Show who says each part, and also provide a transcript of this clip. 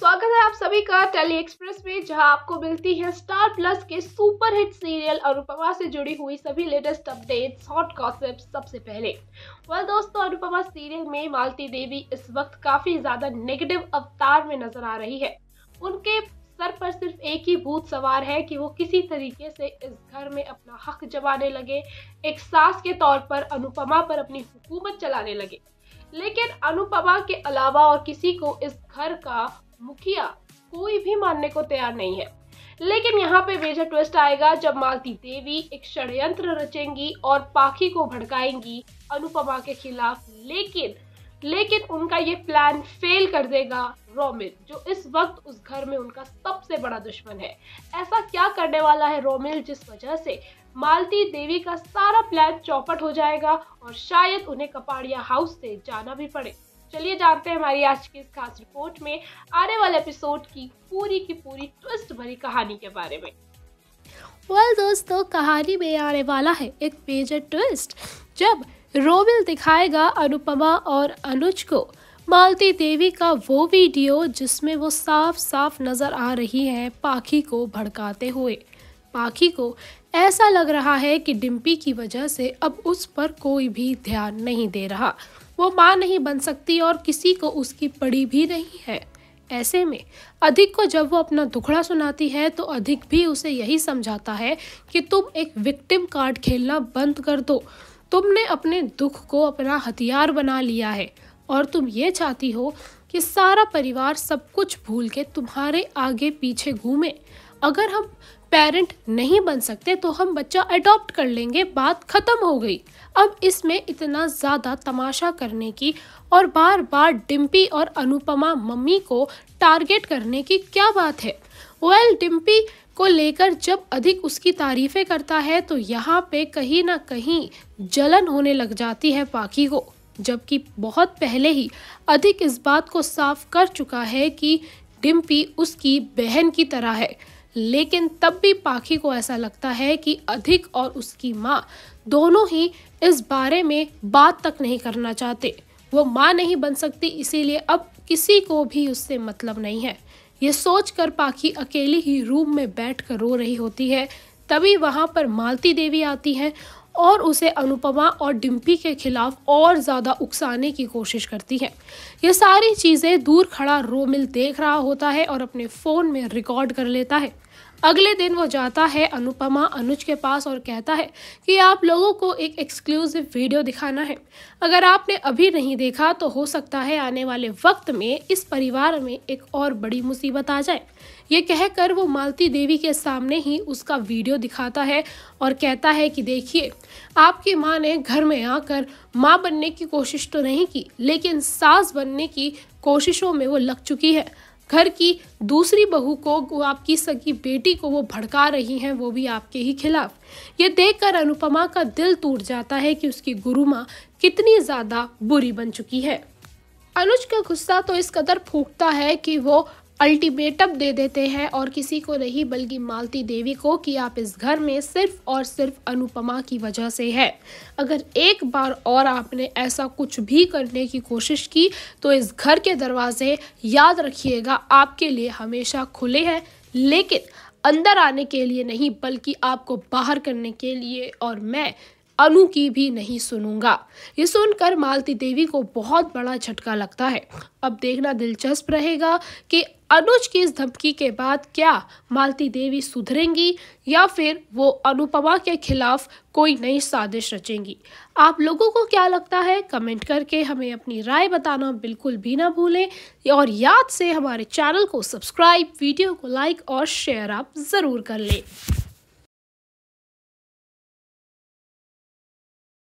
Speaker 1: स्वागत है आप सभी का टेली एक्सप्रेस में जहां आपको मिलती है स्टार प्लस के सुपर हिट सीरियल अनुपमा से जुड़ी हुई सभी लेटेस्ट अपडेट्स हॉट गॉसिप सबसे पहले वह दोस्तों अनुपमा सीरियल में मालती देवी इस वक्त काफी ज्यादा नेगेटिव अवतार में नजर आ रही है उनके सर पर सिर्फ एक ही भूत सवार है कि वो किसी तरीके से इस घर में अपना हक जमाने लगे एक सास के तौर पर अनुपमा पर अपनी हुकूमत चलाने लगे लेकिन अनुपमा के अलावा और किसी को इस घर का मुखिया कोई भी मानने को तैयार नहीं है लेकिन यहाँ पे मेजर ट्विस्ट आएगा जब मालती देवी एक षड्यंत्र रचेंगी और पाखी को भड़काएंगी अनुपमा के खिलाफ लेकिन लेकिन उनका ये प्लान फेल कर देगा रोमिल जो इस वक्त उस घर में उनका सबसे बड़ा दुश्मन है ऐसा क्या करने वाला है रोमिल जिस वजह से मालती देवी का सारा प्लान चौपट हो जाएगा और शायद उन्हें कपाड़िया हाउस से जाना भी पड़े चलिए जानते हैं हमारी आज की इस खास रिपोर्ट में आने वाले एपिसोड की पूरी की पूरी ट्विस्ट भरी कहानी के बारे में वेल well, दोस्तों कहानी में आने वाला है एक मेजर ट्विस्ट जब रोमिल दिखाएगा अनुपमा और अनुज को मालती देवी का वो वीडियो जिसमें वो साफ साफ नज़र आ रही है पाखी को भड़काते हुए पाखी को ऐसा लग रहा है कि डिम्पी की वजह से अब उस पर कोई भी ध्यान नहीं दे रहा वो माँ नहीं बन सकती और किसी को उसकी पड़ी भी नहीं है ऐसे में अधिक को जब वो अपना दुखड़ा सुनाती है तो अधिक भी उसे यही समझाता है कि तुम एक विक्टिम कार्ड खेलना बंद कर दो तुमने अपने दुख को अपना हथियार बना लिया है और तुम ये चाहती हो कि सारा परिवार सब कुछ भूल के तुम्हारे आगे पीछे घूमे अगर हम पेरेंट नहीं बन सकते तो हम बच्चा अडॉप्ट कर लेंगे बात ख़त्म हो गई अब इसमें इतना ज़्यादा तमाशा करने की और बार बार डिम्पी और अनुपमा मम्मी को टारगेट करने की क्या बात है वेल well, डिम्पी को लेकर जब अधिक उसकी तारीफ़ें करता है तो यहाँ पे कहीं ना कहीं जलन होने लग जाती है पाकी को जबकि बहुत पहले ही अधिक इस बात को साफ कर चुका है कि डिम्पी उसकी बहन की तरह है लेकिन तब भी पाखी को ऐसा लगता है कि अधिक और उसकी माँ दोनों ही इस बारे में बात तक नहीं करना चाहते वो माँ नहीं बन सकती इसीलिए अब किसी को भी उससे मतलब नहीं है ये सोच कर पाखी अकेली ही रूम में बैठ कर रो रही होती है तभी वहाँ पर मालती देवी आती हैं और उसे अनुपमा और डिम्पी के खिलाफ और ज़्यादा उकसाने की कोशिश करती है ये सारी चीज़ें दूर खड़ा रोमिल देख रहा होता है और अपने फ़ोन में रिकॉर्ड कर लेता है अगले दिन वो जाता है अनुपमा अनुज के पास और कहता है कि आप लोगों को एक एक्सक्लूसिव वीडियो दिखाना है अगर आपने अभी नहीं देखा तो हो सकता है आने वाले वक्त में इस परिवार में एक और बड़ी मुसीबत आ जाए ये कहकर वो मालती देवी के सामने ही उसका वीडियो दिखाता है और कहता है कि देखिए आपकी माँ ने घर में आकर माँ बनने की कोशिश तो नहीं की लेकिन सास बनने की कोशिशों में वो लग चुकी है घर की दूसरी बहू को आपकी सगी बेटी को वो भड़का रही हैं वो भी आपके ही खिलाफ ये देखकर अनुपमा का दिल टूट जाता है कि उसकी गुरु माँ कितनी ज़्यादा बुरी बन चुकी है अनुज का गुस्सा तो इस कदर फूटता है कि वो अल्टीमेटम दे देते हैं और किसी को नहीं बल्कि मालती देवी को कि आप इस घर में सिर्फ और सिर्फ अनुपमा की वजह से है अगर एक बार और आपने ऐसा कुछ भी करने की कोशिश की तो इस घर के दरवाजे याद रखिएगा आपके लिए हमेशा खुले हैं लेकिन अंदर आने के लिए नहीं बल्कि आपको बाहर करने के लिए और मैं अनु की भी नहीं सुनूंगा ये सुनकर मालती देवी को बहुत बड़ा झटका लगता है अब देखना दिलचस्प रहेगा कि अनुज की इस धमकी के बाद क्या मालती देवी सुधरेंगी या फिर वो अनुपमा के खिलाफ कोई नई साजिश रचेंगी आप लोगों को क्या लगता है कमेंट करके हमें अपनी राय बताना बिल्कुल भी ना भूलें और याद से हमारे चैनल को सब्सक्राइब वीडियो को लाइक और शेयर आप ज़रूर कर लें